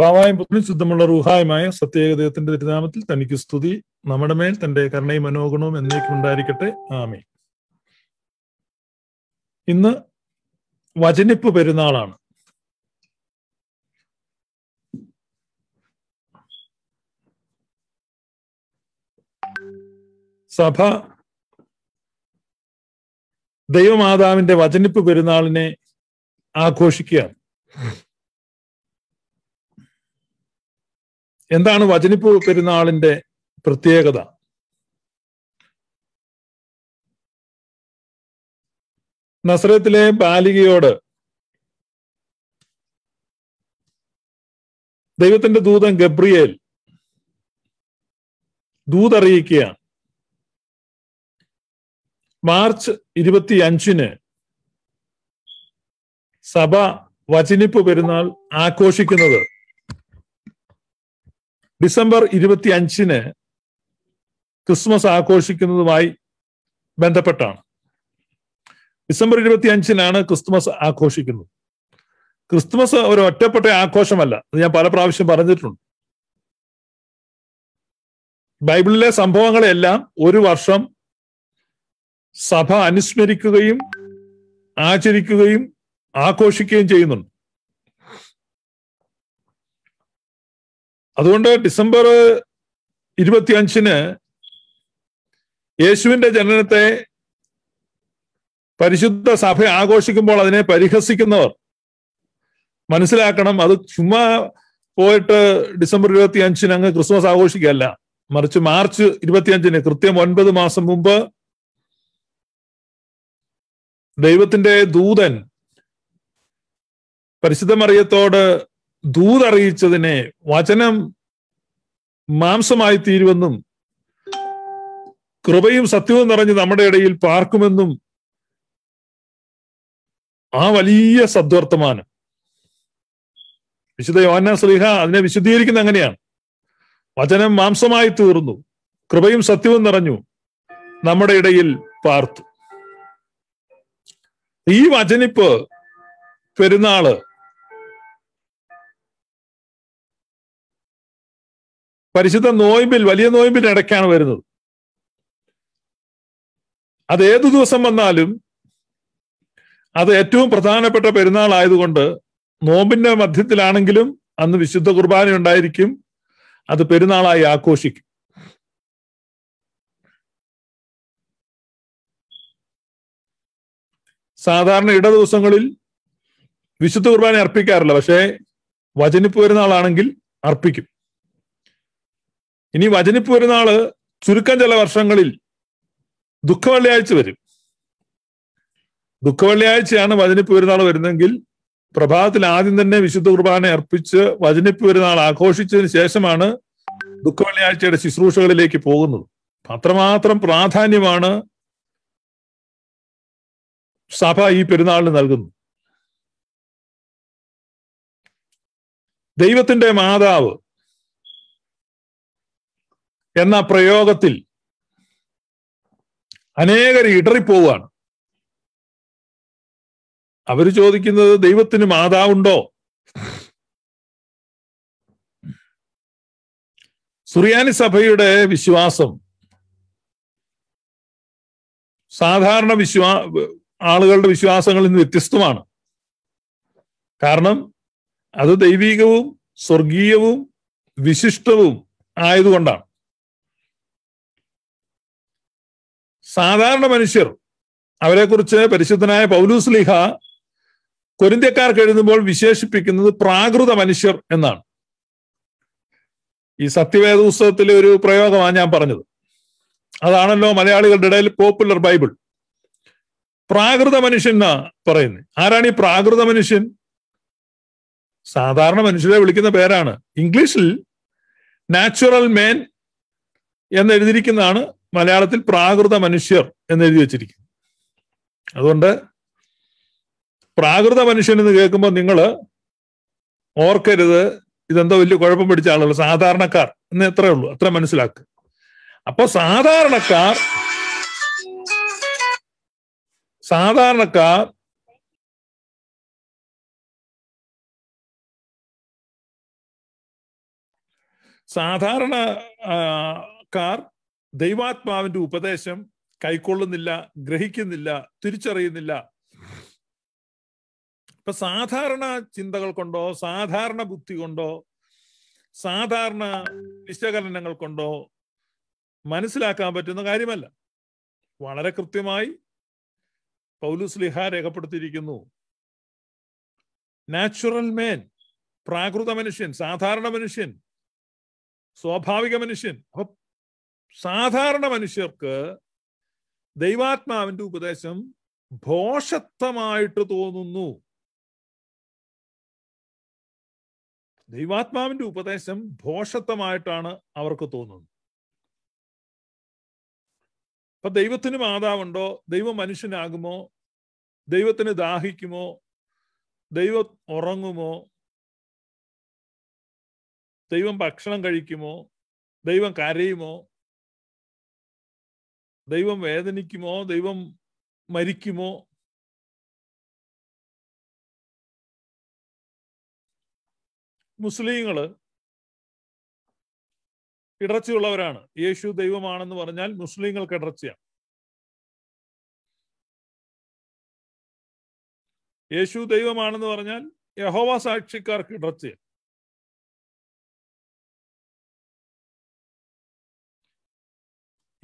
ബാവായും പുത്രനും ശുദ്ധമുള്ള റൂഹായുമായ സത്യേകദേവത്തിന്റെ തിരുനാമത്തിൽ തനിക്ക് സ്തുതി നമ്മുടെ മേൽ തന്റെ കരുണയും മനോഗുണവും എന്നേക്കും ഉണ്ടായിരിക്കട്ടെ ആമേ ഇന്ന് വചനിപ്പ് പെരുന്നാളാണ് സഭ ദൈവമാതാവിന്റെ വചനിപ്പ് പെരുന്നാളിനെ ആഘോഷിക്കുകയാണ് എന്താണ് വചനിപ്പ് പെരുന്നാളിന്റെ പ്രത്യേകത നസ്രത്തിലെ ബാലികയോട് ദൈവത്തിന്റെ ദൂതൻ ഗബ്രിയേൽ ദൂതറിയിക്കുക മാർച്ച് ഇരുപത്തി അഞ്ചിന് സഭ വചനിപ്പ് പെരുന്നാൾ ആഘോഷിക്കുന്നത് ഡിസംബർ ഇരുപത്തി അഞ്ചിന് ക്രിസ്മസ് ആഘോഷിക്കുന്നതുമായി ബന്ധപ്പെട്ടാണ് ഡിസംബർ ഇരുപത്തി അഞ്ചിനാണ് ക്രിസ്മസ് ആഘോഷിക്കുന്നത് ക്രിസ്മസ് ഒരു ഒറ്റപ്പെട്ട ആഘോഷമല്ല അത് ഞാൻ പല പ്രാവശ്യം പറഞ്ഞിട്ടുണ്ട് ബൈബിളിലെ സംഭവങ്ങളെല്ലാം ഒരു വർഷം സഭ അനുസ്മരിക്കുകയും ആചരിക്കുകയും ആഘോഷിക്കുകയും ചെയ്യുന്നുണ്ട് അതുകൊണ്ട് ഡിസംബർ ഇരുപത്തിയഞ്ചിന് യേശുവിന്റെ ജനനത്തെ പരിശുദ്ധ സഭ ആഘോഷിക്കുമ്പോൾ അതിനെ പരിഹസിക്കുന്നവർ മനസ്സിലാക്കണം അത് ചുമ്മാ പോയിട്ട് ഡിസംബർ ഇരുപത്തി അഞ്ചിന് അങ്ങ് ക്രിസ്മസ് ആഘോഷിക്കുകയല്ല മറിച്ച് മാർച്ച് ഇരുപത്തിയഞ്ചിന് കൃത്യം ഒൻപത് മാസം മുമ്പ് ദൈവത്തിന്റെ ദൂതൻ പരിശുദ്ധമറിയത്തോട് ദൂതറിയിച്ചതിനെ വചനം മാംസമായി തീരുമെന്നും കൃപയും സത്യവും നിറഞ്ഞ് നമ്മുടെ ഇടയിൽ പാർക്കുമെന്നും ആ വലിയ സദ്വർത്തമാനം വിശുദ്ധ യോഹന്ന സ്ലിഹ അതിനെ വിശുദ്ധീകരിക്കുന്ന അങ്ങനെയാണ് വചനം മാംസമായി തീർന്നു കൃപയും സത്യവും നിറഞ്ഞു നമ്മുടെ ഇടയിൽ പാർത്തു ഈ വചനിപ്പ് പെരുന്നാള് പരിശുദ്ധ നോയമ്പിൽ വലിയ ഇടയ്ക്കാണ് വരുന്നത് അത് ഏതു ദിവസം വന്നാലും അത് ഏറ്റവും പ്രധാനപ്പെട്ട പെരുന്നാൾ ആയതുകൊണ്ട് നോമ്പിന്റെ മധ്യത്തിലാണെങ്കിലും അന്ന് വിശുദ്ധ കുർബാന ഉണ്ടായിരിക്കും അത് പെരുന്നാളായി ആഘോഷിക്കും സാധാരണ ഇട ദിവസങ്ങളിൽ വിശുദ്ധ കുർബാന അർപ്പിക്കാറില്ല പക്ഷേ വചനിപ്പ് പെരുന്നാളാണെങ്കിൽ അർപ്പിക്കും ഇനി വചനിപ്പ് വരുന്നാള് ചുരുക്കം ചില വർഷങ്ങളിൽ ദുഃഖവെള്ളിയാഴ്ച വരും ദുഃഖവെള്ളിയാഴ്ചയാണ് വചനിപ്പ് പെരുന്നാൾ വരുന്നെങ്കിൽ പ്രഭാതത്തിൽ ആദ്യം തന്നെ വിശുദ്ധ കുർബാന അർപ്പിച്ച് വചനിപ്പ് പെരുന്നാൾ ആഘോഷിച്ചതിന് ശേഷമാണ് ദുഃഖവെള്ളിയാഴ്ചയുടെ ശുശ്രൂഷകളിലേക്ക് പോകുന്നത് അത്രമാത്രം പ്രാധാന്യമാണ് സഭ ഈ പെരുന്നാളിന് നൽകുന്നു ദൈവത്തിന്റെ മാതാവ് എന്ന പ്രയോഗത്തിൽ അനേകർ ഇടറിപ്പോവാണ് അവർ ചോദിക്കുന്നത് ദൈവത്തിന് മാതാവുണ്ടോ സുറിയാനി സഭയുടെ വിശ്വാസം സാധാരണ വിശ്വാ ആളുകളുടെ വിശ്വാസങ്ങളിൽ നിന്ന് വ്യത്യസ്തമാണ് കാരണം അത് ദൈവികവും സ്വർഗീയവും വിശിഷ്ടവും ആയതുകൊണ്ടാണ് സാധാരണ മനുഷ്യർ അവരെക്കുറിച്ച് പരിശുദ്ധനായ ലിഹ കൊരിന്ത്യക്കാർക്ക് എഴുതുമ്പോൾ വിശേഷിപ്പിക്കുന്നത് പ്രാകൃത മനുഷ്യർ എന്നാണ് ഈ സത്യവേദ പുസ്തകത്തിലെ ഒരു പ്രയോഗമാണ് ഞാൻ പറഞ്ഞത് അതാണല്ലോ മലയാളികളുടെ ഇടയിൽ പോപ്പുലർ ബൈബിൾ പ്രാകൃത മനുഷ്യൻ എന്നാ പറയുന്നത് ആരാണ് ഈ പ്രാകൃത മനുഷ്യൻ സാധാരണ മനുഷ്യരെ വിളിക്കുന്ന പേരാണ് ഇംഗ്ലീഷിൽ നാച്ചുറൽ മേൻ എന്ന് എഴുതിയിരിക്കുന്നതാണ് മലയാളത്തിൽ പ്രാകൃത മനുഷ്യർ എന്ന് എഴുതി വെച്ചിരിക്കുന്നു അതുകൊണ്ട് പ്രാകൃത മനുഷ്യൻ എന്ന് കേൾക്കുമ്പോൾ നിങ്ങൾ ഓർക്കരുത് ഇതെന്തോ വലിയ കുഴപ്പം പിടിച്ച ആളുകൾ സാധാരണക്കാർ എന്ന് എത്രയേ ഉള്ളൂ അത്ര മനസ്സിലാക്കുക അപ്പൊ സാധാരണക്കാർ സാധാരണക്കാർ സാധാരണക്കാർ ദൈവാത്മാവിന്റെ ഉപദേശം കൈക്കൊള്ളുന്നില്ല ഗ്രഹിക്കുന്നില്ല തിരിച്ചറിയുന്നില്ല ഇപ്പൊ സാധാരണ ചിന്തകൾ കൊണ്ടോ സാധാരണ ബുദ്ധി കൊണ്ടോ സാധാരണ വിശകലനങ്ങൾ കൊണ്ടോ മനസ്സിലാക്കാൻ പറ്റുന്ന കാര്യമല്ല വളരെ കൃത്യമായി പൗലൂസ് ലിഹ രേഖപ്പെടുത്തിയിരിക്കുന്നു നാച്ചുറൽ മേൻ പ്രാകൃത മനുഷ്യൻ സാധാരണ മനുഷ്യൻ സ്വാഭാവിക മനുഷ്യൻ അപ്പൊ സാധാരണ മനുഷ്യർക്ക് ദൈവാത്മാവിന്റെ ഉപദേശം ഭോഷത്വമായിട്ട് തോന്നുന്നു ദൈവാത്മാവിന്റെ ഉപദേശം ഭോഷത്വമായിട്ടാണ് അവർക്ക് തോന്നുന്നത് അപ്പൊ ദൈവത്തിന് മാതാവുണ്ടോ ദൈവം മനുഷ്യനാകുമോ ദൈവത്തിന് ദാഹിക്കുമോ ദൈവം ഉറങ്ങുമോ ദൈവം ഭക്ഷണം കഴിക്കുമോ ദൈവം കരയുമോ ദൈവം വേദനിക്കുമോ ദൈവം മരിക്കുമോ മുസ്ലിങ്ങള് ഇടർച്ചയുള്ളവരാണ് യേശു ദൈവമാണെന്ന് പറഞ്ഞാൽ മുസ്ലിങ്ങൾക്ക് ഇടർച്ചയാണ് യേശു ദൈവമാണെന്ന് പറഞ്ഞാൽ യഹോവ സാക്ഷിക്കാർക്ക് ഇടർച്ചയാണ്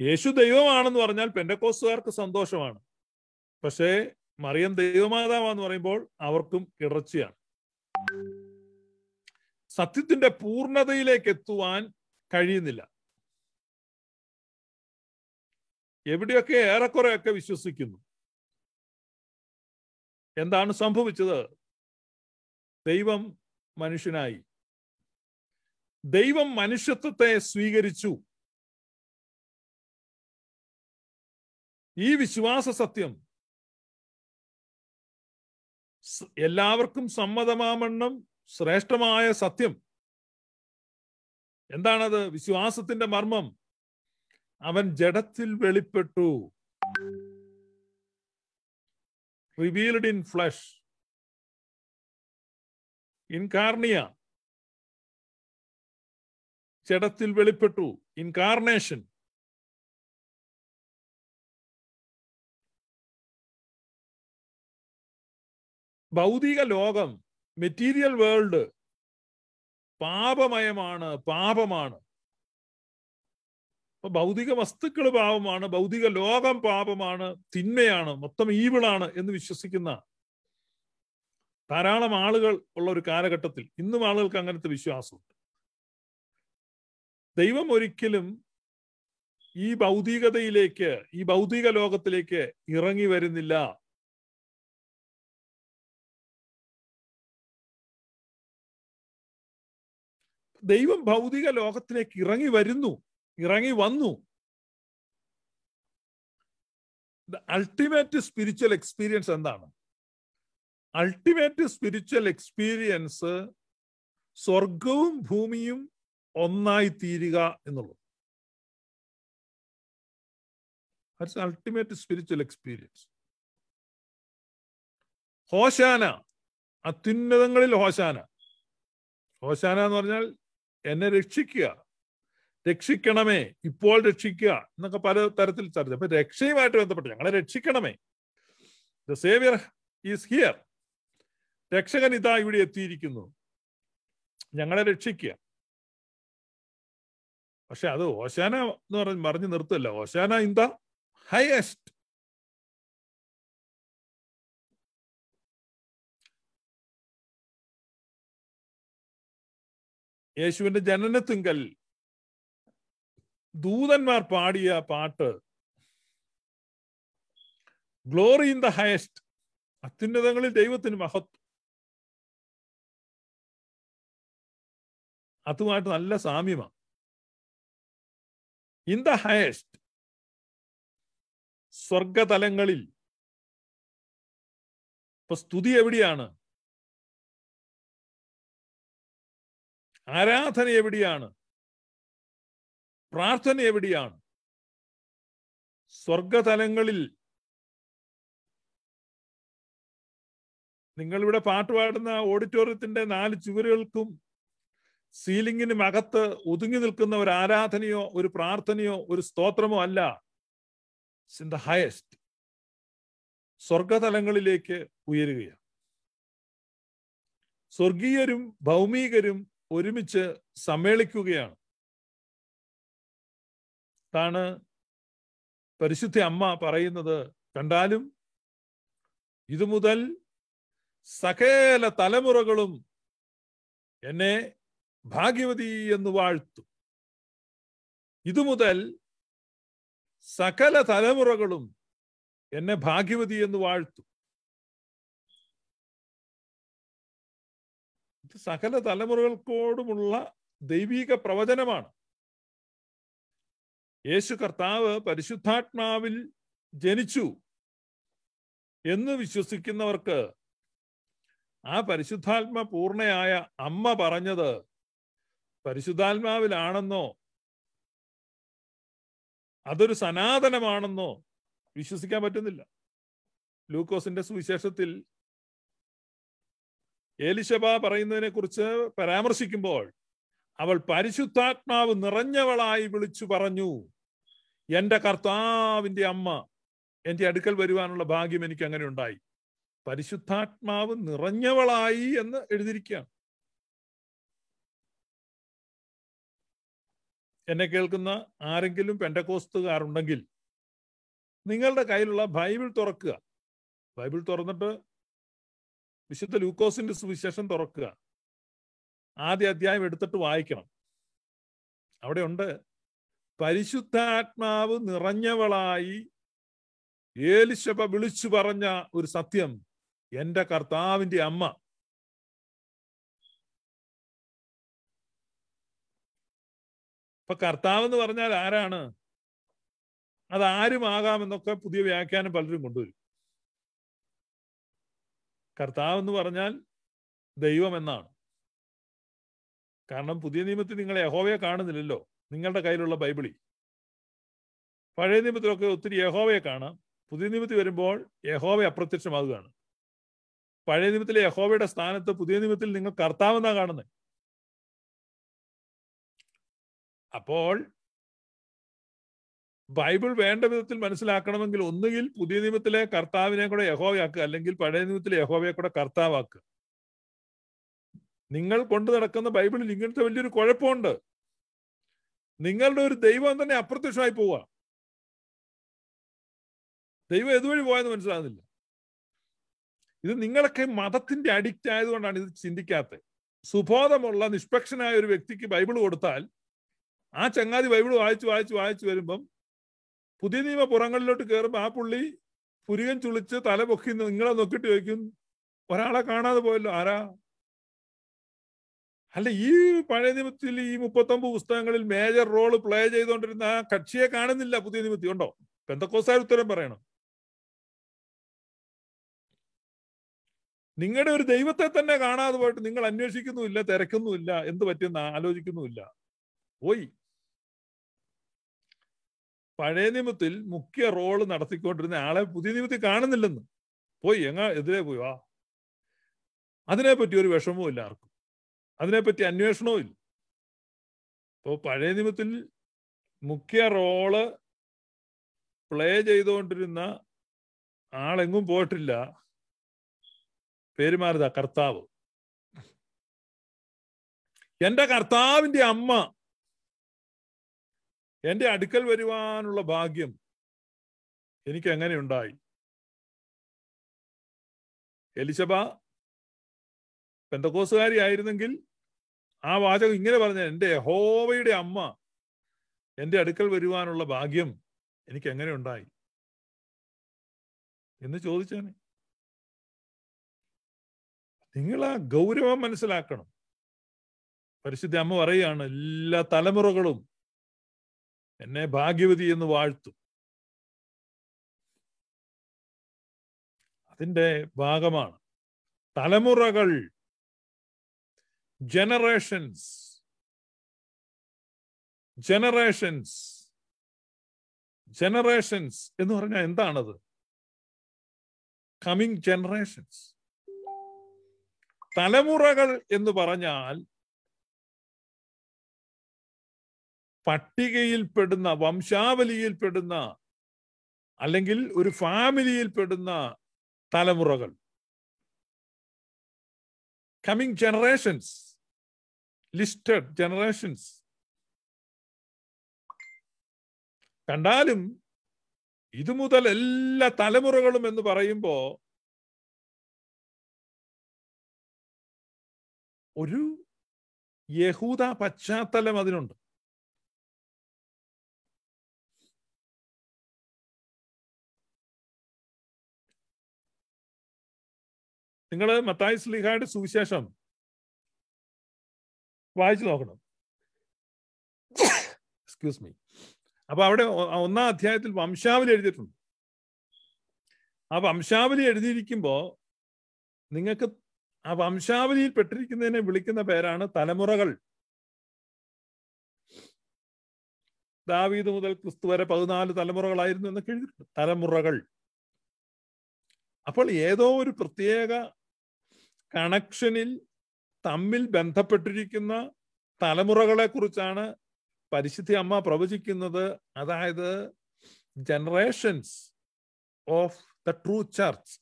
യേശു ദൈവമാണെന്ന് പറഞ്ഞാൽ പെൻഡക്കോസുകാർക്ക് സന്തോഷമാണ് പക്ഷേ മറിയം ദൈവമാതാവാന്ന് പറയുമ്പോൾ അവർക്കും ഇടർച്ചയാണ് സത്യത്തിന്റെ പൂർണ്ണതയിലേക്ക് എത്തുവാൻ കഴിയുന്നില്ല എവിടെയൊക്കെ ഏറെക്കുറെയൊക്കെ വിശ്വസിക്കുന്നു എന്താണ് സംഭവിച്ചത് ദൈവം മനുഷ്യനായി ദൈവം മനുഷ്യത്വത്തെ സ്വീകരിച്ചു ഈ വിശ്വാസ സത്യം എല്ലാവർക്കും സമ്മതമാമണ്ണം ശ്രേഷ്ഠമായ സത്യം എന്താണത് വിശ്വാസത്തിന്റെ മർമ്മം അവൻ ജഡത്തിൽ വെളിപ്പെട്ടു റിവീൽഡ് ഇൻ ഫ്ലഷ് ഇൻകാർണിയ ജഡത്തിൽ വെളിപ്പെട്ടു ഇൻകാർണേഷൻ ഭൗതിക ലോകം മെറ്റീരിയൽ വേൾഡ് പാപമയമാണ് പാപമാണ് ഭൗതിക വസ്തുക്കൾ പാപമാണ് ഭൗതിക ലോകം പാപമാണ് തിന്മയാണ് മൊത്തം ഈവിളാണ് എന്ന് വിശ്വസിക്കുന്ന ധാരാളം ആളുകൾ ഉള്ള ഒരു കാലഘട്ടത്തിൽ ഇന്നും ആളുകൾക്ക് അങ്ങനത്തെ വിശ്വാസമുണ്ട് ദൈവം ഒരിക്കലും ഈ ഭൗതികതയിലേക്ക് ഈ ഭൗതിക ലോകത്തിലേക്ക് ഇറങ്ങി വരുന്നില്ല ദൈവം ഭൗതിക ലോകത്തിലേക്ക് ഇറങ്ങി വരുന്നു ഇറങ്ങി വന്നു അൾട്ടിമേറ്റ് സ്പിരിച്വൽ എക്സ്പീരിയൻസ് എന്താണ് അൾട്ടിമേറ്റ് സ്പിരിച്വൽ എക്സ്പീരിയൻസ് സ്വർഗവും ഭൂമിയും ഒന്നായി തീരുക എന്നുള്ളത് അൾട്ടിമേറ്റ് സ്പിരിച്വൽ എക്സ്പീരിയൻസ് ഹോശാന അത്യുന്നതങ്ങളിൽ ഹോശാന ഹോശാന എന്ന് പറഞ്ഞാൽ എന്നെ രക്ഷിക്കുക രക്ഷിക്കണമേ ഇപ്പോൾ രക്ഷിക്കുക എന്നൊക്കെ പല തരത്തിൽ ചർച്ച അപ്പൊ രക്ഷയുമായിട്ട് ബന്ധപ്പെട്ട് ഞങ്ങളെ രക്ഷിക്കണമേ ദ സേവിയർ ഈസ് ഹിയർ രക്ഷകൻ ഇതാ ഇവിടെ എത്തിയിരിക്കുന്നു ഞങ്ങളെ രക്ഷിക്കുക പക്ഷെ അത് ഓശാന എന്ന് പറഞ്ഞ് മറിഞ്ഞു നിർത്തല്ല ഓശാന ഇൻ ദ ഹയസ്റ്റ് യേശുവിന്റെ ജനനത്തിങ്കൽ ദൂതന്മാർ പാടിയ പാട്ട് ഗ്ലോറി ഇൻ ദ ഹയസ്റ്റ് അത്യുന്നതങ്ങളിൽ ദൈവത്തിന് മഹത്വം അതുമായിട്ട് നല്ല സാമ്യമാണ് ഇൻ ദ ഹയസ്റ്റ് സ്വർഗതലങ്ങളിൽ ഇപ്പൊ സ്തുതി എവിടെയാണ് ആരാധന എവിടെയാണ് പ്രാർത്ഥന എവിടെയാണ് സ്വർഗതലങ്ങളിൽ നിങ്ങളിവിടെ പാട്ടുപാടുന്ന ഓഡിറ്റോറിയത്തിന്റെ നാല് ചുവരുകൾക്കും സീലിംഗിനും അകത്ത് ഒതുങ്ങി നിൽക്കുന്ന ഒരു ആരാധനയോ ഒരു പ്രാർത്ഥനയോ ഒരു സ്തോത്രമോ അല്ല ഇൻ ദ ഹയസ്റ്റ് സ്വർഗതലങ്ങളിലേക്ക് ഉയരുകയാണ് സ്വർഗീയരും ഭൗമികരും ഒരുമിച്ച് സമ്മേളിക്കുകയാണ് താണ് പരിശുദ്ധ അമ്മ പറയുന്നത് കണ്ടാലും ഇതുമുതൽ സകല തലമുറകളും എന്നെ ഭാഗ്യവതി എന്ന് വാഴ്ത്തും ഇതുമുതൽ സകല തലമുറകളും എന്നെ ഭാഗ്യവതി എന്ന് വാഴ്ത്തും സകല തലമുറകൾക്കോടുമുള്ള ദൈവീക പ്രവചനമാണ് യേശു കർത്താവ് പരിശുദ്ധാത്മാവിൽ ജനിച്ചു എന്ന് വിശ്വസിക്കുന്നവർക്ക് ആ പരിശുദ്ധാത്മ പൂർണ്ണയായ അമ്മ പറഞ്ഞത് പരിശുദ്ധാത്മാവിലാണെന്നോ അതൊരു സനാതനമാണെന്നോ വിശ്വസിക്കാൻ പറ്റുന്നില്ല ഗ്ലൂക്കോസിന്റെ സുവിശേഷത്തിൽ എലിശബ പറയുന്നതിനെ കുറിച്ച് പരാമർശിക്കുമ്പോൾ അവൾ പരിശുദ്ധാത്മാവ് നിറഞ്ഞവളായി വിളിച്ചു പറഞ്ഞു എൻ്റെ കർത്താവിൻ്റെ അമ്മ എൻ്റെ അടുക്കൽ വരുവാനുള്ള ഭാഗ്യം എനിക്ക് അങ്ങനെ ഉണ്ടായി പരിശുദ്ധാത്മാവ് നിറഞ്ഞവളായി എന്ന് എഴുതിയിരിക്കുകയാണ് എന്നെ കേൾക്കുന്ന ആരെങ്കിലും പെൻഡക്കോസ്തുകാരുണ്ടെങ്കിൽ നിങ്ങളുടെ കയ്യിലുള്ള ബൈബിൾ തുറക്കുക ബൈബിൾ തുറന്നിട്ട് വിശുദ്ധ ലൂക്കോസിന്റെ സുവിശേഷം തുറക്കുക ആദ്യ അധ്യായം എടുത്തിട്ട് വായിക്കണം അവിടെയുണ്ട് പരിശുദ്ധാത്മാവ് നിറഞ്ഞവളായി ഏലിശബ വിളിച്ചു പറഞ്ഞ ഒരു സത്യം എന്റെ കർത്താവിന്റെ അമ്മ ഇപ്പൊ കർത്താവ് എന്ന് പറഞ്ഞാൽ ആരാണ് അത് ആരുമാകാമെന്നൊക്കെ പുതിയ വ്യാഖ്യാനം പലരും കൊണ്ടുവരും കർത്താവ് എന്ന് പറഞ്ഞാൽ ദൈവം എന്നാണ് കാരണം പുതിയ നിയമത്തിൽ നിങ്ങൾ യഹോവയെ കാണുന്നില്ലല്ലോ നിങ്ങളുടെ കയ്യിലുള്ള ബൈബിളി പഴയ നിയമത്തിലൊക്കെ ഒത്തിരി യഹോവയെ കാണാം പുതിയ നിയമത്തിൽ വരുമ്പോൾ യഹോവ അപ്രത്യക്ഷമാകുകയാണ് പഴയ നിയമത്തിലെ യഹോവയുടെ സ്ഥാനത്ത് പുതിയ നിയമത്തിൽ നിങ്ങൾ കർത്താവെന്നാണ് കാണുന്നത് അപ്പോൾ ബൈബിൾ വേണ്ട വിധത്തിൽ മനസ്സിലാക്കണമെങ്കിൽ ഒന്നുകിൽ പുതിയ നിയമത്തിലെ കർത്താവിനെ കൂടെ യഹോവയാക്കുക അല്ലെങ്കിൽ പഴയ നിയമത്തിലെ യഹോവയെ കൂടെ കർത്താവാക്കുക നിങ്ങൾ കൊണ്ടു നടക്കുന്ന ബൈബിളിൽ ഇങ്ങനത്തെ വലിയൊരു കുഴപ്പമുണ്ട് നിങ്ങളുടെ ഒരു ദൈവം തന്നെ അപ്രത്യക്ഷമായി പോവുക ദൈവം ഇതുവഴി പോയെന്ന് മനസ്സിലാകുന്നില്ല ഇത് നിങ്ങളൊക്കെ മതത്തിന്റെ അഡിക്റ്റ് ആയതുകൊണ്ടാണ് ഇത് ചിന്തിക്കാത്ത സുബോധമുള്ള നിഷ്പക്ഷനായ ഒരു വ്യക്തിക്ക് ബൈബിൾ കൊടുത്താൽ ആ ചങ്ങാതി ബൈബിൾ വായിച്ചു വായിച്ചു വായിച്ചു വരുമ്പം പുതിയ നിയമ പുറങ്ങളിലോട്ട് കയറുമ്പോൾ ആ പുള്ളി പുരികൻ ചുളിച്ച് തല പൊക്കി നിങ്ങളെ നോക്കിയിട്ട് ചോദിക്കും ഒരാളെ കാണാതെ പോയല്ലോ ആരാ അല്ല ഈ പഴയ നിയമത്തിൽ ഈ മുപ്പത്തൊമ്പത് പുസ്തകങ്ങളിൽ മേജർ റോൾ പ്ലേ ചെയ്തുകൊണ്ടിരുന്ന ആ കക്ഷിയെ കാണുന്നില്ല പുതിയ നിയമത്തി ഉണ്ടോ പെന്തക്കോസാർ ഉത്തരം പറയണം നിങ്ങളുടെ ഒരു ദൈവത്തെ തന്നെ കാണാതെ പോയിട്ട് നിങ്ങൾ അന്വേഷിക്കുന്നുമില്ല തിരക്കുന്നുമില്ല എന്ത് പറ്റിയെന്ന് ആലോചിക്കുന്നുമില്ല പോയി പഴയ നിയമത്തിൽ മുഖ്യ റോള് നടത്തിക്കൊണ്ടിരുന്ന ആളെ പുതിയ നിയമത്തിൽ കാണുന്നില്ലെന്ന് പോയി എങ്ങ എതിരെ പോയി വാ അതിനെപ്പറ്റി ഒരു വിഷമവും ഇല്ല ആർക്കും അതിനെപ്പറ്റി അന്വേഷണവും ഇല്ല ഇപ്പോൾ പഴയ നിയമത്തിൽ മുഖ്യ റോള് പ്ലേ ചെയ്തുകൊണ്ടിരുന്ന ആളെങ്ങും പോയിട്ടില്ല പേരുമാരുത കർത്താവ് എൻ്റെ കർത്താവിൻ്റെ അമ്മ എൻ്റെ അടുക്കൽ വരുവാനുള്ള ഭാഗ്യം എനിക്ക് എങ്ങനെ ഉണ്ടായി എലിസബ പെന്തക്കോസുകാരി ആയിരുന്നെങ്കിൽ ആ വാചകം ഇങ്ങനെ പറഞ്ഞ എൻ്റെ ഹോവയുടെ അമ്മ എൻ്റെ അടുക്കൽ വരുവാനുള്ള ഭാഗ്യം എനിക്ക് എങ്ങനെ ഉണ്ടായി എന്ന് ചോദിച്ചാണ് നിങ്ങൾ ആ ഗൗരവം മനസ്സിലാക്കണം പരിശുദ്ധ അമ്മ പറയുകയാണ് എല്ലാ തലമുറകളും എന്നെ ഭാഗ്യവതി എന്ന് വാഴ്ത്തും അതിൻ്റെ ഭാഗമാണ് തലമുറകൾ ജനറേഷൻസ് ജനറേഷൻസ് ജനറേഷൻസ് എന്ന് പറഞ്ഞാൽ എന്താണത് കമ്മിങ് ജനറേഷൻസ് തലമുറകൾ എന്ന് പറഞ്ഞാൽ പട്ടികയിൽപ്പെടുന്ന വംശാവലിയിൽപ്പെടുന്ന അല്ലെങ്കിൽ ഒരു ഫാമിലിയിൽപ്പെടുന്ന തലമുറകൾ കമ്മിങ് ജനറേഷൻസ് ലിസ്റ്റഡ് ജനറേഷൻസ് കണ്ടാലും ഇതു മുതൽ എല്ലാ തലമുറകളും എന്ന് പറയുമ്പോൾ ഒരു യഹൂദ പശ്ചാത്തലം അതിനുണ്ട് നിങ്ങൾ മത്തായി സ്ലിഹായുടെ സുവിശേഷം വായിച്ചു നോക്കണം എക്സ്ക്യൂസ് മീ അപ്പൊ അവിടെ ഒന്നാം അധ്യായത്തിൽ വംശാവലി എഴുതിയിട്ടുണ്ട് ആ വംശാവലി എഴുതിയിരിക്കുമ്പോ നിങ്ങൾക്ക് ആ വംശാവലിയിൽ പെട്ടിരിക്കുന്നതിനെ വിളിക്കുന്ന പേരാണ് തലമുറകൾ ദാവീദ് മുതൽ ക്രിസ്തു വരെ പതിനാല് തലമുറകളായിരുന്നു എന്നൊക്കെ എഴുതിയിട്ടുണ്ട് തലമുറകൾ അപ്പോൾ ഏതോ ഒരു പ്രത്യേക കണക്ഷനിൽ തമ്മിൽ ബന്ധപ്പെട്ടിരിക്കുന്ന തലമുറകളെ കുറിച്ചാണ് പരിശുദ്ധി അമ്മ പ്രവചിക്കുന്നത് അതായത് generations of the true church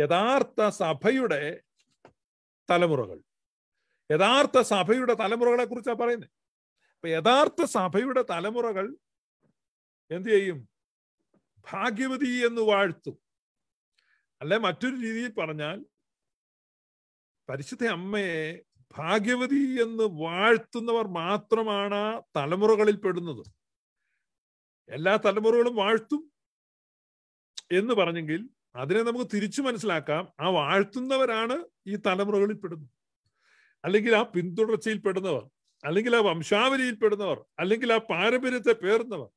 യഥാർത്ഥ സഭയുടെ തലമുറകൾ യഥാർത്ഥ സഭയുടെ തലമുറകളെ കുറിച്ചാണ് പറയുന്നത് അപ്പൊ യഥാർത്ഥ സഭയുടെ തലമുറകൾ എന്ത് ചെയ്യും ഭാഗ്യവതി എന്ന് വാഴ്ത്തും അല്ലെ മറ്റൊരു രീതിയിൽ പറഞ്ഞാൽ പരിശുദ്ധ അമ്മയെ ഭാഗ്യവതി എന്ന് വാഴ്ത്തുന്നവർ മാത്രമാണ് ആ തലമുറകളിൽ പെടുന്നത് എല്ലാ തലമുറകളും വാഴ്ത്തും എന്ന് പറഞ്ഞെങ്കിൽ അതിനെ നമുക്ക് തിരിച്ചു മനസ്സിലാക്കാം ആ വാഴ്ത്തുന്നവരാണ് ഈ തലമുറകളിൽ പെടുന്നത് അല്ലെങ്കിൽ ആ പിന്തുടർച്ചയിൽ പെടുന്നവർ അല്ലെങ്കിൽ ആ വംശാവലിയിൽ പെടുന്നവർ അല്ലെങ്കിൽ ആ പാരമ്പര്യത്തെ പേർന്നവർ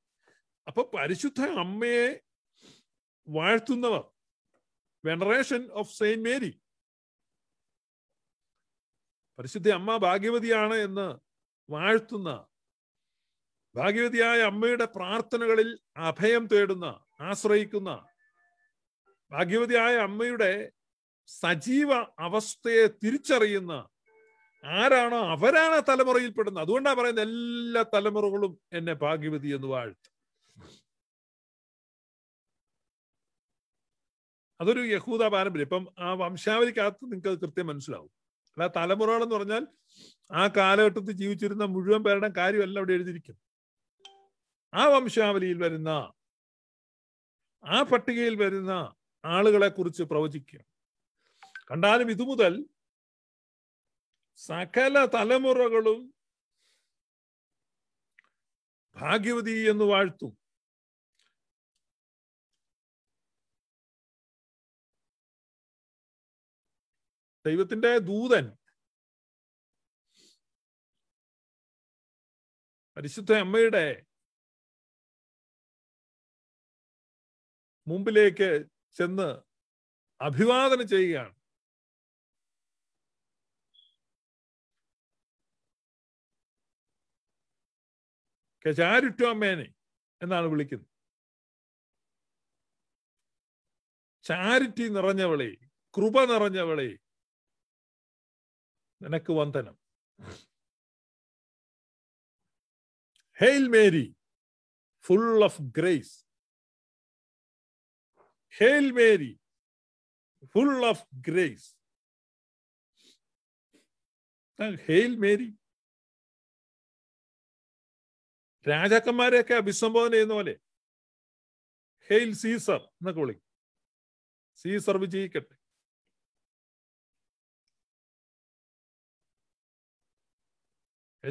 അപ്പൊ പരിശുദ്ധ അമ്മയെ വാഴ്ത്തുന്നവർ വെനറേഷൻ ഓഫ് സെയിന്റ് മേരി പരിശുദ്ധ അമ്മ ഭാഗ്യവതിയാണ് എന്ന് വാഴ്ത്തുന്ന ഭാഗ്യവതിയായ അമ്മയുടെ പ്രാർത്ഥനകളിൽ അഭയം തേടുന്ന ആശ്രയിക്കുന്ന ഭാഗ്യവതിയായ അമ്മയുടെ സജീവ അവസ്ഥയെ തിരിച്ചറിയുന്ന ആരാണോ അവരാണ് തലമുറയിൽ പെടുന്നത് അതുകൊണ്ടാണ് പറയുന്നത് എല്ലാ തലമുറകളും എന്നെ ഭാഗ്യവതി എന്ന് വാഴ്ത്തു അതൊരു യഹൂദ പാരമ്പര്യം ഇപ്പം ആ വംശാവലിക്കകത്ത് നിങ്ങൾക്ക് അത് കൃത്യം മനസ്സിലാവും അല്ല എന്ന് പറഞ്ഞാൽ ആ കാലഘട്ടത്തിൽ ജീവിച്ചിരുന്ന മുഴുവൻ പേരുടെ കാര്യമല്ല അവിടെ എഴുതിയിരിക്കും ആ വംശാവലിയിൽ വരുന്ന ആ പട്ടികയിൽ വരുന്ന ആളുകളെ കുറിച്ച് പ്രവചിക്കുക കണ്ടാലും ഇതു മുതൽ സകല തലമുറകളും ഭാഗ്യവതി എന്ന് വാഴ്ത്തും ദൈവത്തിന്റെ ദൂതൻ പരിശുദ്ധ അമ്മയുടെ മുമ്പിലേക്ക് ചെന്ന് അഭിവാദനം ചെയ്യുകയാണ് കെചാരുറ്റു അമ്മേനെ എന്നാണ് വിളിക്കുന്നത് ചാരിറ്റി നിറഞ്ഞവളെ കൃപ നിറഞ്ഞവളെ നിനക്ക് വന്ദനം hail Mary full of grace hail Mary full of grace hail Mary രാജാക്കന്മാരെയൊക്കെ അഭിസംബോധന ചെയ്യുന്ന പോലെ ഹെയിൽ സീസർ എന്നൊക്കെ വിളിക്കും സീസർ വിജയിക്കട്ടെ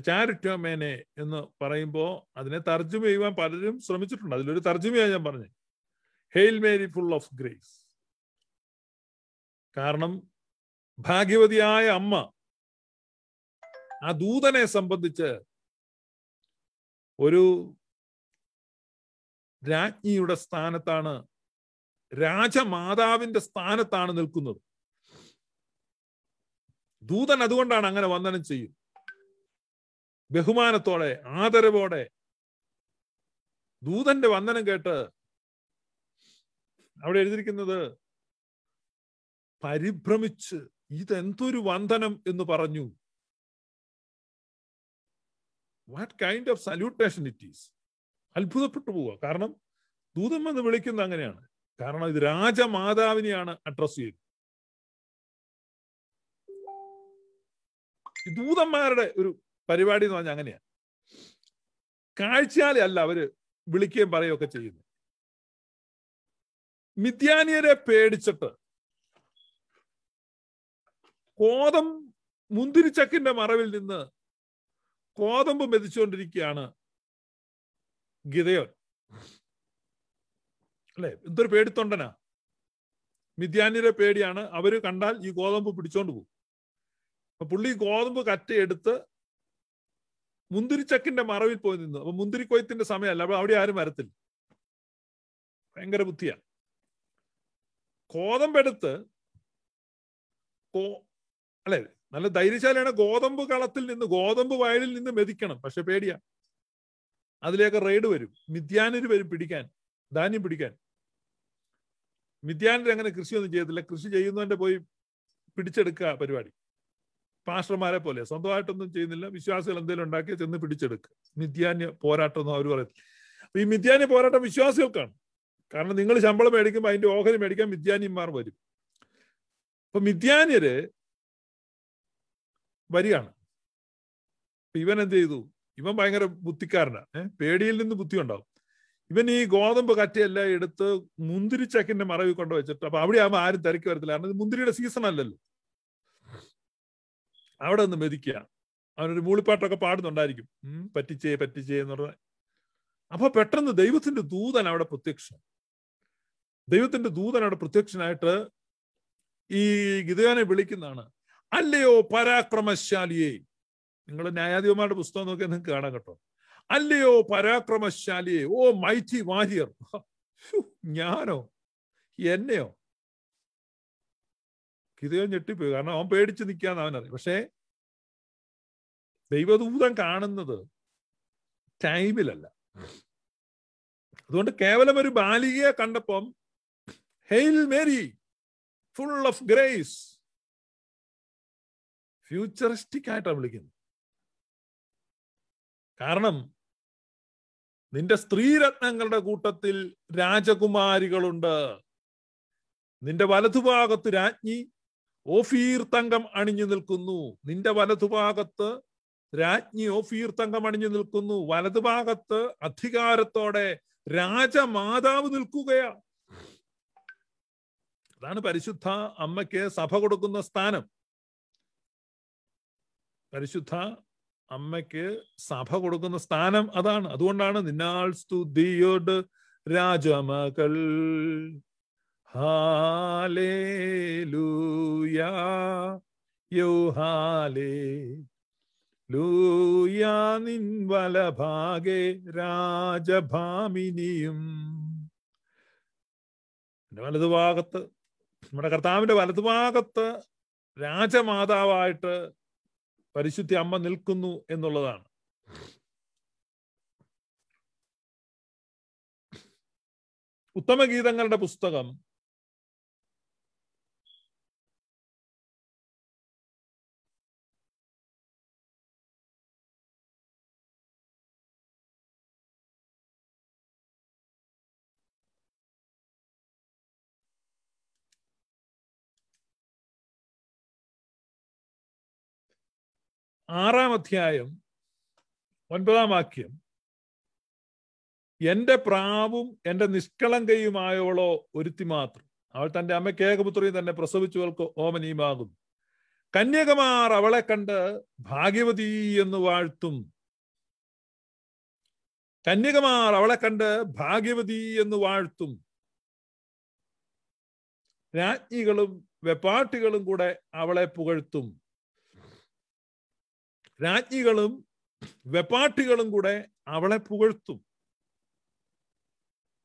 ചാരിറ്റോമേനെ എന്ന് പറയുമ്പോൾ അതിനെ തർജ്ജമ ചെയ്യുവാൻ പലരും ശ്രമിച്ചിട്ടുണ്ട് അതിലൊരു തർജ്ജമയാണ് ഞാൻ പറഞ്ഞത് hail Mary full of grace കാരണം ഭാഗ്യവതിയായ അമ്മ ആ ദൂതനെ സംബന്ധിച്ച് ഒരു രാജ്ഞിയുടെ സ്ഥാനത്താണ് രാജമാതാവിന്റെ സ്ഥാനത്താണ് നിൽക്കുന്നത് ദൂതൻ അതുകൊണ്ടാണ് അങ്ങനെ വന്ദനം ചെയ്യും ബഹുമാനത്തോടെ ആദരവോടെ ദൂതന്റെ വന്ദനം കേട്ട് അവിടെ എഴുതിയിരിക്കുന്നത് പരിഭ്രമിച്ച് ഇതെന്തൊരു വന്ദനം എന്ന് പറഞ്ഞു what kind of salutation it is അത്ഭുതപ്പെട്ടു പോവുക കാരണം ദൂതം എന്ന് വിളിക്കുന്നത് അങ്ങനെയാണ് കാരണം ഇത് രാജമാതാവിനെയാണ് അഡ്രസ് ചെയ്യുന്നത് ദൂതന്മാരുടെ ഒരു പരിപാടി എന്ന് പറഞ്ഞാൽ അങ്ങനെയാണ് കാഴ്ചയാലേ അല്ല അവര് വിളിക്കുകയും പറയുകയൊക്കെ ചെയ്യുന്നു മിഥ്യാനിയരെ പേടിച്ചിട്ട് കോതം മുന്തിരിച്ചക്കിന്റെ മറവിൽ നിന്ന് കോതമ്പ് മെതിച്ചുകൊണ്ടിരിക്കുകയാണ് ഗിതയോൻ അല്ലെ എന്തൊരു പേടിത്തൊണ്ടനാ മിഥ്യാനിയുടെ പേടിയാണ് അവര് കണ്ടാൽ ഈ കോതമ്പ് പിടിച്ചോണ്ട് പോകും പുള്ളി ഗോതമ്പ് കറ്റയെടുത്ത് മുന്തിരിച്ചക്കിന്റെ മറവിൽ പോയി നിന്നു അപ്പൊ മുന്തിരിക്കൊയ്ത്തിന്റെ സമയമല്ല അപ്പൊ അവിടെ ആരും വരത്തില്ല ഭയങ്കര ബുദ്ധിയാ കോതമ്പെടുത്ത് കോ അല്ലെ നല്ല ധൈര്യശാലിയാണ് ഗോതമ്പ് കളത്തിൽ നിന്ന് ഗോതമ്പ് വയലിൽ നിന്ന് മെതിക്കണം പക്ഷെ പേടിയാ അതിലേക്ക് റെയ്ഡ് വരും മിഥ്യാനര് വരും പിടിക്കാൻ ധാന്യം പിടിക്കാൻ മിഥ്യാനര് അങ്ങനെ കൃഷിയൊന്നും ചെയ്യത്തില്ല കൃഷി ചെയ്യുന്നവന്റെ പോയി പിടിച്ചെടുക്കുക പരിപാടി പാസ്റ്റർമാരെ പോലെ സ്വന്തമായിട്ടൊന്നും ചെയ്യുന്നില്ല വിശ്വാസികൾ എന്തെങ്കിലും ഉണ്ടാക്കി ചെന്ന് പിടിച്ചെടുക്കുക മിഥ്യാന്യ പോരാട്ടം എന്ന് അവർ പറയുന്നത് അപ്പൊ ഈ മിഥ്യാന്യ പോരാട്ടം വിശ്വാസികൾക്കാണ് കാരണം നിങ്ങൾ ശമ്പളം മേടിക്കുമ്പോൾ അതിന്റെ ഓഹരി മേടിക്കാൻ മിഥ്യാന്യന്മാർ വരും അപ്പൊ മിഥ്യാന്യര് വരികയാണ് ഇവൻ എന്ത് ചെയ്തു ഇവൻ ഭയങ്കര ബുദ്ധിക്കാരനാണ് ഏഹ് പേടിയിൽ നിന്ന് ബുദ്ധി ഉണ്ടാവും ഇവൻ ഈ ഗോതമ്പ് കറ്റയെല്ലാം എടുത്ത് മുന്തിരിച്ചക്കിന്റെ മറവി കൊണ്ട് വെച്ചിട്ട് അപ്പൊ അവിടെ ആവുമ്പോൾ ആരും തിരക്കി വരത്തില്ല കാരണം മുന്തിരിയുടെ സീസൺ അല്ലല്ലോ അവിടെ ഒന്ന് മെതിക്കുക അവനൊരു മൂളിപ്പാട്ടൊക്കെ പാടുന്നുണ്ടായിരിക്കും പറ്റിച്ചേ പറ്റിച്ചേ എന്ന് പറഞ്ഞ അപ്പൊ പെട്ടെന്ന് ദൈവത്തിന്റെ ദൂതൻ അവിടെ പ്രത്യക്ഷ ദൈവത്തിന്റെ ദൂതൻ അവിടെ പ്രത്യക്ഷനായിട്ട് ഈ ഗിതയാനെ വിളിക്കുന്നതാണ് അല്ലയോ പരാക്രമശാലിയെ നിങ്ങൾ ന്യായാധിപന്മാരുടെ പുസ്തകം നോക്കിയാൽ നിങ്ങൾക്ക് കാണാൻ കേട്ടോ അല്ലയോ പരാക്രമശാലിയെ ഓ മൈറ്റി വാരിയർ ഞാനോ എന്നെയോ ഗിതയോ ഞെട്ടിപ്പോയി കാരണം അവൻ പേടിച്ച് നിൽക്കാന്ന് അവനറിയാം പക്ഷേ ദൈവദൂതം കാണുന്നത് ടൈമിലല്ല അതുകൊണ്ട് കേവലം ഒരു ബാലികയെ കണ്ടപ്പം hail Mary full of grace futuristic ആയിട്ടാണ് വിളിക്കുന്നത് കാരണം നിന്റെ സ്ത്രീരത്നങ്ങളുടെ കൂട്ടത്തിൽ രാജകുമാരികളുണ്ട് നിന്റെ വലതുഭാഗത്ത് രാജ്ഞി ഓഫീർ തങ്കം അണിഞ്ഞു നിൽക്കുന്നു നിന്റെ വലതുഭാഗത്ത് രാജ്ഞി ഓഫീർ തങ്കം അണിഞ്ഞു നിൽക്കുന്നു വലതുഭാഗത്ത് അധികാരത്തോടെ രാജമാതാവ് നിൽക്കുകയാ അതാണ് പരിശുദ്ധ അമ്മയ്ക്ക് സഭ കൊടുക്കുന്ന സ്ഥാനം പരിശുദ്ധ അമ്മയ്ക്ക് സഭ കൊടുക്കുന്ന സ്ഥാനം അതാണ് അതുകൊണ്ടാണ് നിന്നാൾ സ്തുതിയോട് രാജമകൾ Hallelujah, yo hallelujah, നിൻ വലഭാഗെ രാജഭാമിനിയും എൻ്റെ വലതുഭാഗത്ത് നമ്മുടെ കർത്താവിന്റെ വലതുഭാഗത്ത് രാജമാതാവായിട്ട് പരിശുദ്ധി അമ്മ നിൽക്കുന്നു എന്നുള്ളതാണ് ഉത്തമഗീതങ്ങളുടെ പുസ്തകം ആറാം അധ്യായം ഒൻപതാം വാക്യം എന്റെ പ്രാവും എന്റെ നിഷ്കളങ്കയുമായവളോ ഒരുത്തി മാത്രം അവൾ തന്റെ അമ്മയ്ക്ക് ഏകപുത്രിയും തന്നെ പ്രസവിച്ചവൾക്ക് ഓമനീയമാകുന്നു കന്യകമാർ അവളെ കണ്ട് ഭാഗ്യവതി എന്ന് വാഴ്ത്തും കന്യകമാർ അവളെ കണ്ട് ഭാഗ്യവതി എന്ന് വാഴ്ത്തും രാജ്ഞികളും വെപ്പാട്ടികളും കൂടെ അവളെ പുകഴ്ത്തും രാജ്ഞികളും വെപ്പാട്ടികളും കൂടെ അവളെ പുകഴ്ത്തും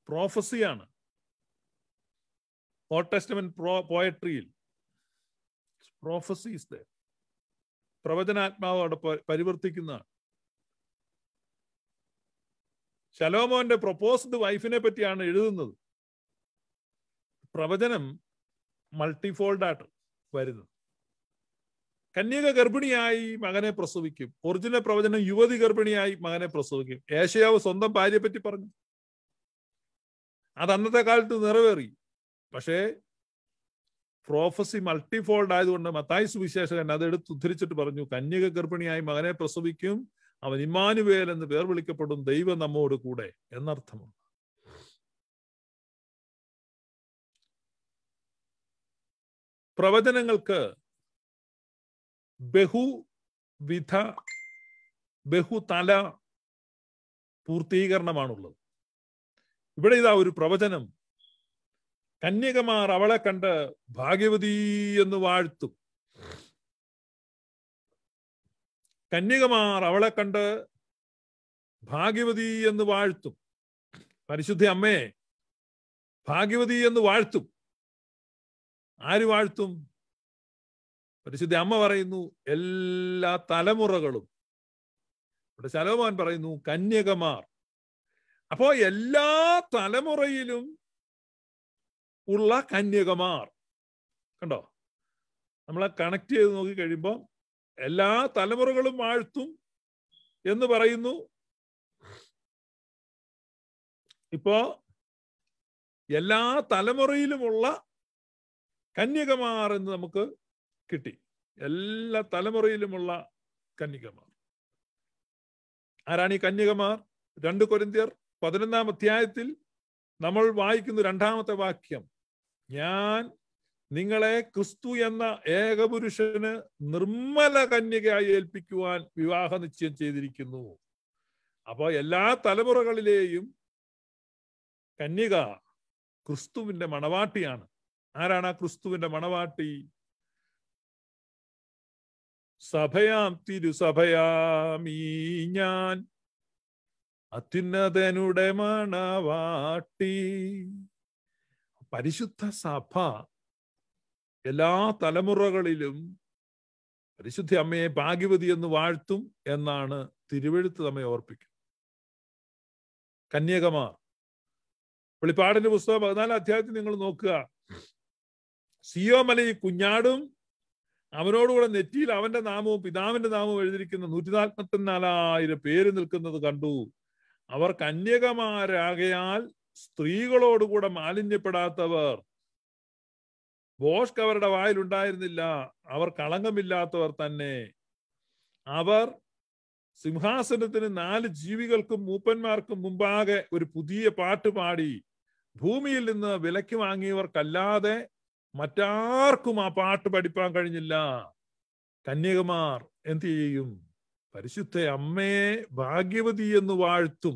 പ്രോഫസിയാണ് ഓട്ടസ്റ്റമെന്റ് പ്രോ പോയട്രിയിൽ പ്രോഫസീസ് പ്രവചനാത്മാവ് അവിടെ പരിവർത്തിക്കുന്ന ശലോമോന്റെ പ്രൊപ്പോസ്ഡ് വൈഫിനെ പറ്റിയാണ് എഴുതുന്നത് പ്രവചനം മൾട്ടിഫോൾഡായിട്ട് വരുന്നത് കന്യക ഗർഭിണിയായി മകനെ പ്രസവിക്കും ഒറിജിനൽ പ്രവചനം യുവതി ഗർഭിണിയായി മകനെ പ്രസവിക്കും ഏഷയാവ് സ്വന്തം ഭാര്യയെ പറ്റി പറഞ്ഞു അത് അന്നത്തെ കാലത്ത് നിറവേറി പക്ഷേ പ്രോഫസി മൾട്ടിഫോൾഡ് ആയതുകൊണ്ട് മത്തായി സുവിശേഷകൻ അത് എടുത്ത് ഉദ്ധരിച്ചിട്ട് പറഞ്ഞു കന്യക ഗർഭിണിയായി മകനെ പ്രസവിക്കും അവൻ ഇമാനുവേൽ എന്ന് പേർ വിളിക്കപ്പെടും ദൈവം നമ്മോട് കൂടെ എന്നർത്ഥമാണ് പ്രവചനങ്ങൾക്ക് ബഹുവിധ ബഹുതല പൂർത്തീകരണമാണുള്ളത് ഇവിടെ ഇതാ ഒരു പ്രവചനം കന്യകമാർ അവളെ കണ്ട് ഭാഗ്യവതി എന്ന് വാഴ്ത്തും കന്യകമാർ അവളെ കണ്ട് ഭാഗ്യവതി എന്ന് വാഴ്ത്തും പരിശുദ്ധി അമ്മയെ ഭാഗ്യവതി എന്ന് വാഴ്ത്തും ആര് വാഴ്ത്തും പരിശുദ്ധ അമ്മ പറയുന്നു എല്ലാ തലമുറകളും ഇവിടെ ശലോമാൻ പറയുന്നു കന്യകമാർ അപ്പോ എല്ലാ തലമുറയിലും ഉള്ള കന്യകമാർ കണ്ടോ നമ്മളെ കണക്ട് ചെയ്ത് നോക്കി കഴിയുമ്പോൾ എല്ലാ തലമുറകളും വാഴ്ത്തും എന്ന് പറയുന്നു ഇപ്പോ എല്ലാ തലമുറയിലുമുള്ള കന്യകമാർ എന്ന് നമുക്ക് കിട്ടി എല്ലാ തലമുറയിലുമുള്ള കന്യകമാർ ആരാണ് ഈ കന്യകമാർ രണ്ട് കൊരിന്തിയർ പതിനൊന്നാം അധ്യായത്തിൽ നമ്മൾ വായിക്കുന്ന രണ്ടാമത്തെ വാക്യം ഞാൻ നിങ്ങളെ ക്രിസ്തു എന്ന ഏകപുരുഷന് നിർമ്മല കന്യകയായി ഏൽപ്പിക്കുവാൻ വിവാഹ നിശ്ചയം ചെയ്തിരിക്കുന്നു അപ്പൊ എല്ലാ തലമുറകളിലെയും കന്യക ക്രിസ്തുവിന്റെ മണവാട്ടിയാണ് ആരാണ് ആ ക്രിസ്തുവിന്റെ മണവാട്ടി സഭയാം തിരുസഭയാമി ഞാൻ അത്യുന്നതനുടെ മണവാട്ടി പരിശുദ്ധ സഭ എല്ലാ തലമുറകളിലും പരിശുദ്ധ അമ്മയെ ഭാഗ്യവതി എന്ന് വാഴ്ത്തും എന്നാണ് തിരുവെഴുത്ത് നമ്മെ ഓർപ്പിക്കും കന്യകമാർ വെളിപ്പാടിന്റെ പുസ്തകം പതിനാല് അധ്യായത്തിൽ നിങ്ങൾ നോക്കുക സിയോ കുഞ്ഞാടും അവനോടുകൂടെ നെറ്റിയിൽ അവന്റെ നാമവും പിതാവിന്റെ നാമവും എഴുതിയിരിക്കുന്ന നൂറ്റി നാലായിരം പേര് നിൽക്കുന്നത് കണ്ടു അവർ കന്യകമാരാകയാൽ സ്ത്രീകളോടുകൂടെ മാലിന്യപ്പെടാത്തവർ ബോഷ്ക് അവരുടെ വായിലുണ്ടായിരുന്നില്ല അവർ കളങ്കമില്ലാത്തവർ തന്നെ അവർ സിംഹാസനത്തിന് നാല് ജീവികൾക്കും മൂപ്പന്മാർക്കും മുമ്പാകെ ഒരു പുതിയ പാട്ട് പാടി ഭൂമിയിൽ നിന്ന് വിലക്ക് വാങ്ങിയവർക്കല്ലാതെ മറ്റാർക്കും ആ പാട്ട് പഠിപ്പാൻ കഴിഞ്ഞില്ല കന്യകുമാർ എന്ത് ചെയ്യും പരിശുദ്ധ അമ്മയെ ഭാഗ്യവതി എന്ന് വാഴ്ത്തും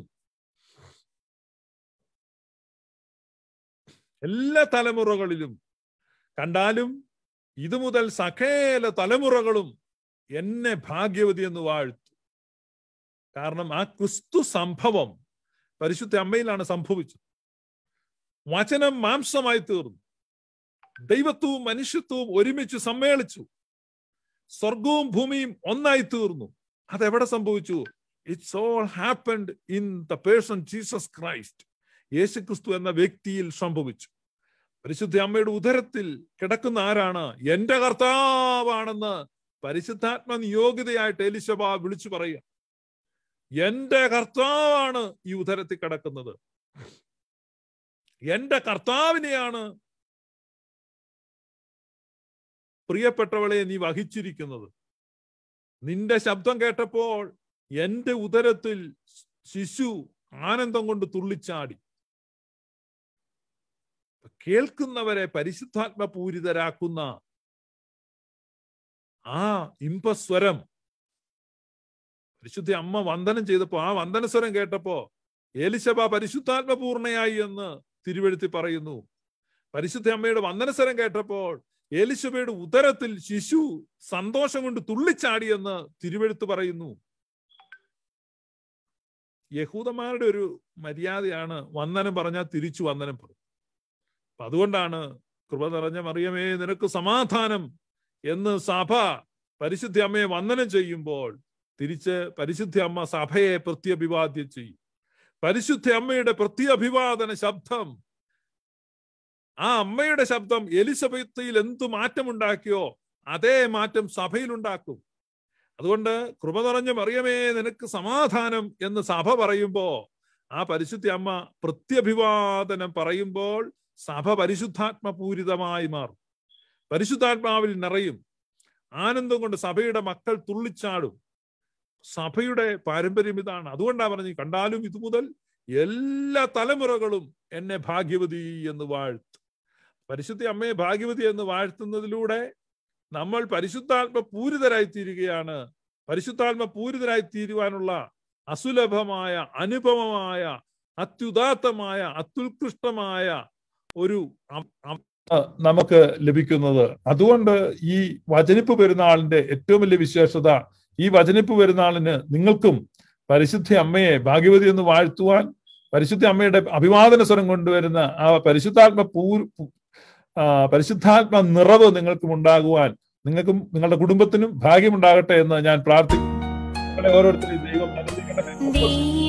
എല്ലാ തലമുറകളിലും കണ്ടാലും ഇതു മുതൽ സകേല തലമുറകളും എന്നെ ഭാഗ്യവതി എന്ന് വാഴ്ത്തു കാരണം ആ ക്രിസ്തു സംഭവം പരിശുദ്ധ അമ്മയിലാണ് സംഭവിച്ചത് വചനം മാംസമായി തീർന്നു ദൈവത്വവും മനുഷ്യത്വവും ഒരുമിച്ച് സമ്മേളിച്ചു സ്വർഗവും ഭൂമിയും ഒന്നായി തീർന്നു അതെവിടെ സംഭവിച്ചു it's all happened in the person Jesus Christ യേശുക്രിസ്തു എന്ന വ്യക്തിയിൽ സംഭവിച്ചു പരിശുദ്ധ അമ്മയുടെ ഉദരത്തിൽ കിടക്കുന്ന ആരാണ് എന്റെ കർത്താവാണെന്ന് പരിശുദ്ധാത്മ നിയോഗിതയായിട്ട് എലിശബ വിളിച്ചു പറയുക എന്റെ കർത്താവാണ് ഈ ഉദരത്തിൽ കിടക്കുന്നത് എന്റെ കർത്താവിനെയാണ് പ്രിയപ്പെട്ടവളെ നീ വഹിച്ചിരിക്കുന്നത് നിന്റെ ശബ്ദം കേട്ടപ്പോൾ എൻ്റെ ഉദരത്തിൽ ശിശു ആനന്ദം കൊണ്ട് തുള്ളിച്ചാടി കേൾക്കുന്നവരെ പരിശുദ്ധാത്മപൂരിതരാക്കുന്ന ആ ഇമ്പസ്വരം പരിശുദ്ധി അമ്മ വന്ദനം ചെയ്തപ്പോ ആ സ്വരം കേട്ടപ്പോ ഏലിശബ പരിശുദ്ധാത്മപൂർണയായി എന്ന് തിരുവെഴുത്തി പറയുന്നു പരിശുദ്ധ അമ്മയുടെ സ്വരം കേട്ടപ്പോൾ എലിശബയുടെ ഉദരത്തിൽ ശിശു സന്തോഷം കൊണ്ട് തുള്ളിച്ചാടിയെന്ന് തിരുവെഴുത്ത് പറയുന്നു യഹൂദന്മാരുടെ ഒരു മര്യാദയാണ് വന്ദനം പറഞ്ഞാൽ തിരിച്ചു വന്ദനം പറയും അപ്പൊ അതുകൊണ്ടാണ് കൃപ നിറഞ്ഞ മറിയമേ നിനക്ക് സമാധാനം എന്ന് സഭ പരിശുദ്ധ അമ്മയെ വന്ദനം ചെയ്യുമ്പോൾ തിരിച്ച് പരിശുദ്ധ അമ്മ സഭയെ പ്രത്യഭിവാദ്യം ചെയ്യും പരിശുദ്ധ അമ്മയുടെ പ്രത്യഭിവാദന ശബ്ദം ആ അമ്മയുടെ ശബ്ദം എലിസബത്തിൽ എന്തു മാറ്റമുണ്ടാക്കിയോ അതേ മാറ്റം സഭയിലുണ്ടാക്കും അതുകൊണ്ട് കൃപ നിറഞ്ഞ മറിയമേ നിനക്ക് സമാധാനം എന്ന് സഭ പറയുമ്പോ ആ പരിശുദ്ധി അമ്മ പ്രത്യഭിവാദനം പറയുമ്പോൾ സഭ പരിശുദ്ധാത്മപൂരിതമായി മാറും പരിശുദ്ധാത്മാവിൽ നിറയും ആനന്ദം കൊണ്ട് സഭയുടെ മക്കൾ തുള്ളിച്ചാടും സഭയുടെ പാരമ്പര്യം ഇതാണ് അതുകൊണ്ടാണ് പറഞ്ഞു കണ്ടാലും ഇതു മുതൽ എല്ലാ തലമുറകളും എന്നെ ഭാഗ്യവതി എന്ന് വാഴ്ത്തു പരിശുദ്ധി അമ്മയെ ഭാഗ്യവതി എന്ന് വാഴ്ത്തുന്നതിലൂടെ നമ്മൾ പരിശുദ്ധാത്മ പൂരിതരായി തീരുകയാണ് പരിശുദ്ധാത്മ പൂരിതരായി തീരുവാനുള്ള അസുലഭമായ അനുപമമായ അത്യുദാത്തമായ അത്യുത്കൃഷ്ടമായ ഒരു നമുക്ക് ലഭിക്കുന്നത് അതുകൊണ്ട് ഈ വചനിപ്പ് പെരുന്നാളിന്റെ ഏറ്റവും വലിയ വിശേഷത ഈ വചനിപ്പ് പെരുന്നാളിന് നിങ്ങൾക്കും പരിശുദ്ധ അമ്മയെ ഭാഗ്യവതി എന്ന് വാഴ്ത്തുവാൻ പരിശുദ്ധ അമ്മയുടെ അഭിവാദന സ്വരം കൊണ്ടുവരുന്ന ആ പരിശുദ്ധാത്മ പൂ പരിശുദ്ധാത്മ നിറവ് നിങ്ങൾക്കും ഉണ്ടാകുവാൻ നിങ്ങൾക്കും നിങ്ങളുടെ കുടുംബത്തിനും ഭാഗ്യമുണ്ടാകട്ടെ എന്ന് ഞാൻ പ്രാർത്ഥിക്കുന്നു ഓരോരുത്തരും ദൈവം